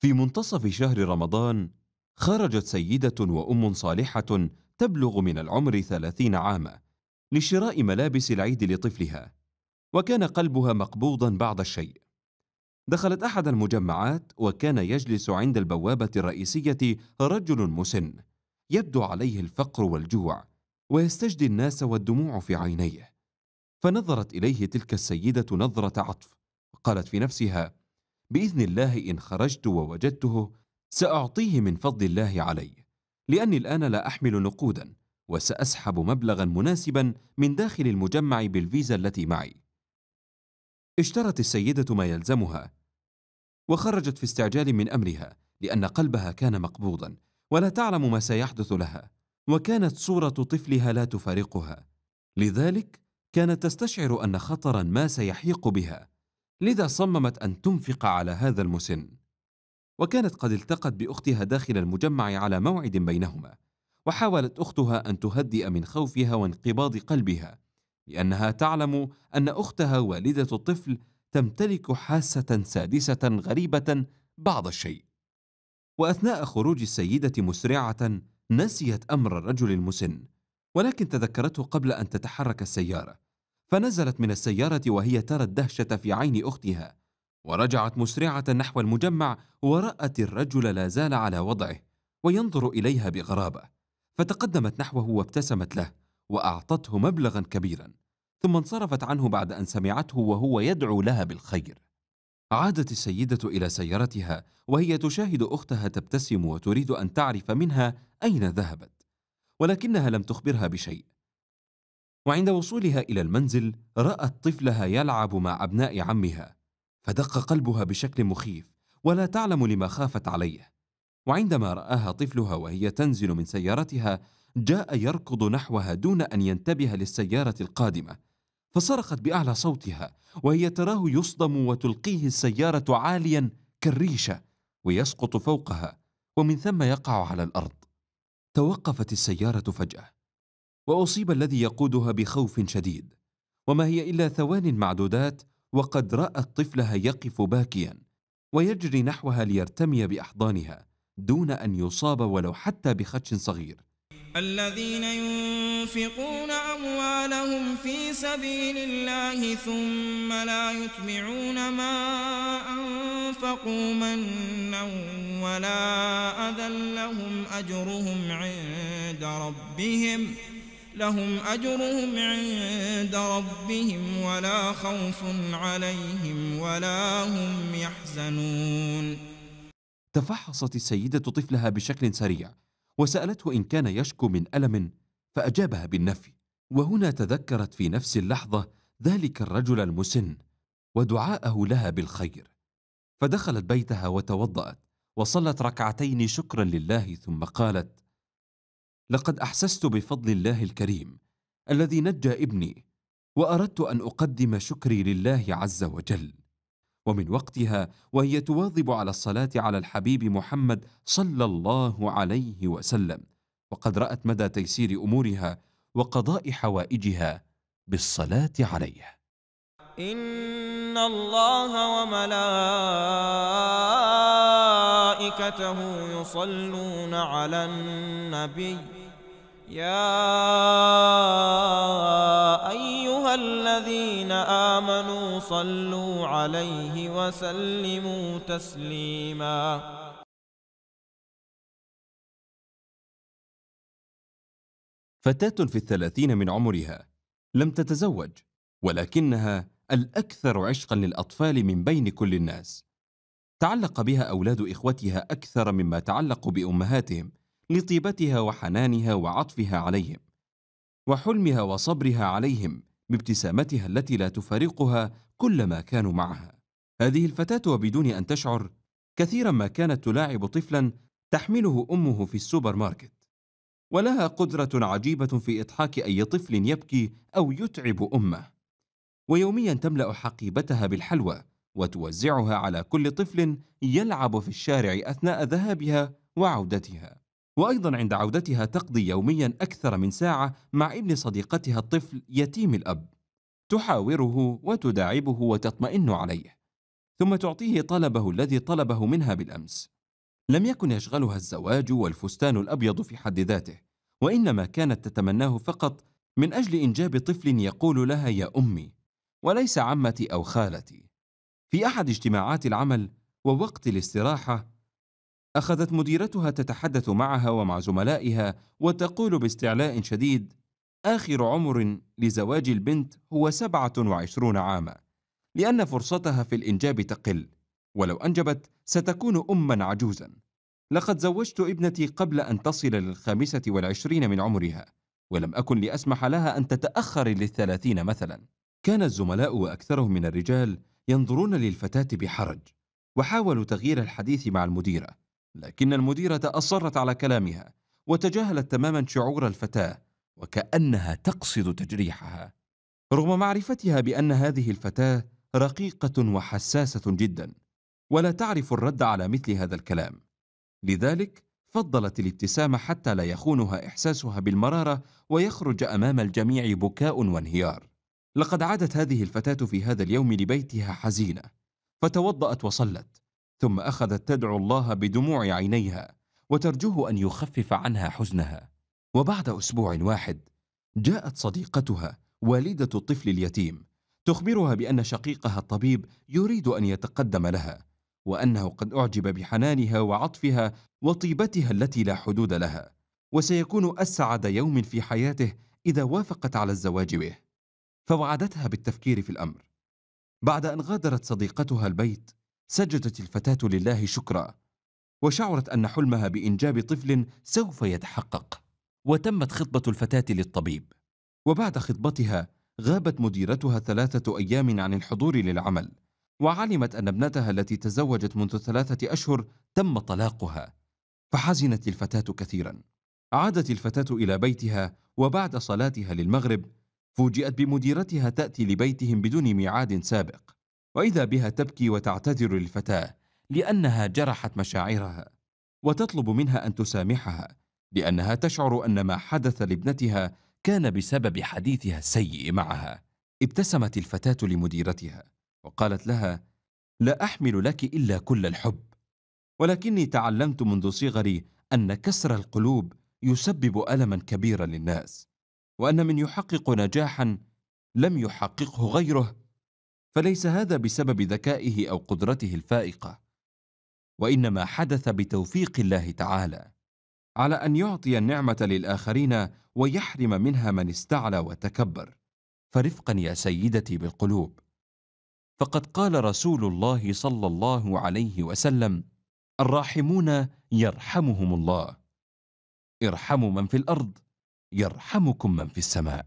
في منتصف شهر رمضان خرجت سيدة وأم صالحة تبلغ من العمر ثلاثين عاما لشراء ملابس العيد لطفلها وكان قلبها مقبوضا بعض الشيء دخلت أحد المجمعات وكان يجلس عند البوابة الرئيسية رجل مسن يبدو عليه الفقر والجوع ويستجدي الناس والدموع في عينيه فنظرت إليه تلك السيدة نظرة عطف قالت في نفسها باذن الله ان خرجت ووجدته ساعطيه من فضل الله علي لاني الان لا احمل نقودا وساسحب مبلغا مناسبا من داخل المجمع بالفيزا التي معي اشترت السيده ما يلزمها وخرجت في استعجال من امرها لان قلبها كان مقبوضا ولا تعلم ما سيحدث لها وكانت صوره طفلها لا تفارقها لذلك كانت تستشعر ان خطرا ما سيحيق بها لذا صممت أن تنفق على هذا المسن وكانت قد التقت بأختها داخل المجمع على موعد بينهما وحاولت أختها أن تهدئ من خوفها وانقباض قلبها لأنها تعلم أن أختها والدة الطفل تمتلك حاسة سادسة غريبة بعض الشيء وأثناء خروج السيدة مسرعة نسيت أمر الرجل المسن ولكن تذكرته قبل أن تتحرك السيارة فنزلت من السيارة وهي ترى الدهشة في عين أختها ورجعت مسرعة نحو المجمع ورأت الرجل لا زال على وضعه وينظر إليها بغرابة فتقدمت نحوه وابتسمت له وأعطته مبلغا كبيرا ثم انصرفت عنه بعد أن سمعته وهو يدعو لها بالخير عادت السيدة إلى سيارتها وهي تشاهد أختها تبتسم وتريد أن تعرف منها أين ذهبت ولكنها لم تخبرها بشيء وعند وصولها إلى المنزل رأت طفلها يلعب مع أبناء عمها فدق قلبها بشكل مخيف ولا تعلم لما خافت عليه وعندما رآها طفلها وهي تنزل من سيارتها جاء يركض نحوها دون أن ينتبه للسيارة القادمة فصرخت بأعلى صوتها وهي تراه يصدم وتلقيه السيارة عاليا كالريشة ويسقط فوقها ومن ثم يقع على الأرض توقفت السيارة فجأة واصيب الذي يقودها بخوف شديد وما هي الا ثوان معدودات وقد رات طفلها يقف باكيا ويجري نحوها ليرتمي باحضانها دون ان يصاب ولو حتى بخدش صغير الذين ينفقون اموالهم في سبيل الله ثم لا يتبعون ما انفقوا منا ولا اذى لهم اجرهم عند ربهم لهم أجرهم عند ربهم ولا خوف عليهم ولا هم يحزنون تفحصت السيدة طفلها بشكل سريع وسألته إن كان يشكو من ألم فأجابها بالنفي وهنا تذكرت في نفس اللحظة ذلك الرجل المسن ودعاءه لها بالخير فدخلت بيتها وتوضأت وصلت ركعتين شكرا لله ثم قالت لقد احسست بفضل الله الكريم الذي نجى ابني واردت ان اقدم شكري لله عز وجل ومن وقتها وهي تواظب على الصلاه على الحبيب محمد صلى الله عليه وسلم وقد رات مدى تيسير امورها وقضاء حوائجها بالصلاه عليه ان الله وملائكته يصلون على النبي يا أيها الذين آمنوا صلوا عليه وسلموا تسليما فتاة في الثلاثين من عمرها لم تتزوج ولكنها الأكثر عشقا للأطفال من بين كل الناس تعلق بها أولاد إخوتها أكثر مما تعلقوا بأمهاتهم لطيبتها وحنانها وعطفها عليهم وحلمها وصبرها عليهم بابتسامتها التي لا تفارقها كلما كانوا معها هذه الفتاه وبدون ان تشعر كثيرا ما كانت تلاعب طفلا تحمله امه في السوبر ماركت ولها قدره عجيبه في اضحاك اي طفل يبكي او يتعب امه ويوميا تملا حقيبتها بالحلوى وتوزعها على كل طفل يلعب في الشارع اثناء ذهابها وعودتها وأيضا عند عودتها تقضي يوميا أكثر من ساعة مع ابن صديقتها الطفل يتيم الأب تحاوره وتداعبه وتطمئن عليه ثم تعطيه طلبه الذي طلبه منها بالأمس لم يكن يشغلها الزواج والفستان الأبيض في حد ذاته وإنما كانت تتمناه فقط من أجل إنجاب طفل يقول لها يا أمي وليس عمتي أو خالتي في أحد اجتماعات العمل ووقت الاستراحة اخذت مديرتها تتحدث معها ومع زملائها وتقول باستعلاء شديد اخر عمر لزواج البنت هو 27 عاما لان فرصتها في الانجاب تقل ولو انجبت ستكون اما عجوزا لقد زوجت ابنتي قبل ان تصل للخامسه والعشرين من عمرها ولم اكن لاسمح لها ان تتاخر للثلاثين مثلا كان الزملاء واكثرهم من الرجال ينظرون للفتاه بحرج وحاولوا تغيير الحديث مع المديره لكن المديرة أصرت على كلامها وتجاهلت تماما شعور الفتاة وكأنها تقصد تجريحها رغم معرفتها بأن هذه الفتاة رقيقة وحساسة جدا ولا تعرف الرد على مثل هذا الكلام لذلك فضلت الابتسامة حتى لا يخونها إحساسها بالمرارة ويخرج أمام الجميع بكاء وانهيار لقد عادت هذه الفتاة في هذا اليوم لبيتها حزينة فتوضأت وصلت ثم اخذت تدعو الله بدموع عينيها وترجوه ان يخفف عنها حزنها وبعد اسبوع واحد جاءت صديقتها والده الطفل اليتيم تخبرها بان شقيقها الطبيب يريد ان يتقدم لها وانه قد اعجب بحنانها وعطفها وطيبتها التي لا حدود لها وسيكون اسعد يوم في حياته اذا وافقت على الزواج به فوعدتها بالتفكير في الامر بعد ان غادرت صديقتها البيت سجدت الفتاة لله شكرا وشعرت أن حلمها بإنجاب طفل سوف يتحقق وتمت خطبة الفتاة للطبيب وبعد خطبتها غابت مديرتها ثلاثة أيام عن الحضور للعمل وعلمت أن ابنتها التي تزوجت منذ ثلاثة أشهر تم طلاقها فحزنت الفتاة كثيرا عادت الفتاة إلى بيتها وبعد صلاتها للمغرب فوجئت بمديرتها تأتي لبيتهم بدون ميعاد سابق واذا بها تبكي وتعتذر للفتاه لانها جرحت مشاعرها وتطلب منها ان تسامحها لانها تشعر ان ما حدث لابنتها كان بسبب حديثها السيء معها ابتسمت الفتاه لمديرتها وقالت لها لا احمل لك الا كل الحب ولكني تعلمت منذ صغري ان كسر القلوب يسبب الما كبيرا للناس وان من يحقق نجاحا لم يحققه غيره فليس هذا بسبب ذكائه او قدرته الفائقه وانما حدث بتوفيق الله تعالى على ان يعطي النعمه للاخرين ويحرم منها من استعلى وتكبر فرفقا يا سيدتي بالقلوب فقد قال رسول الله صلى الله عليه وسلم الراحمون يرحمهم الله ارحموا من في الارض يرحمكم من في السماء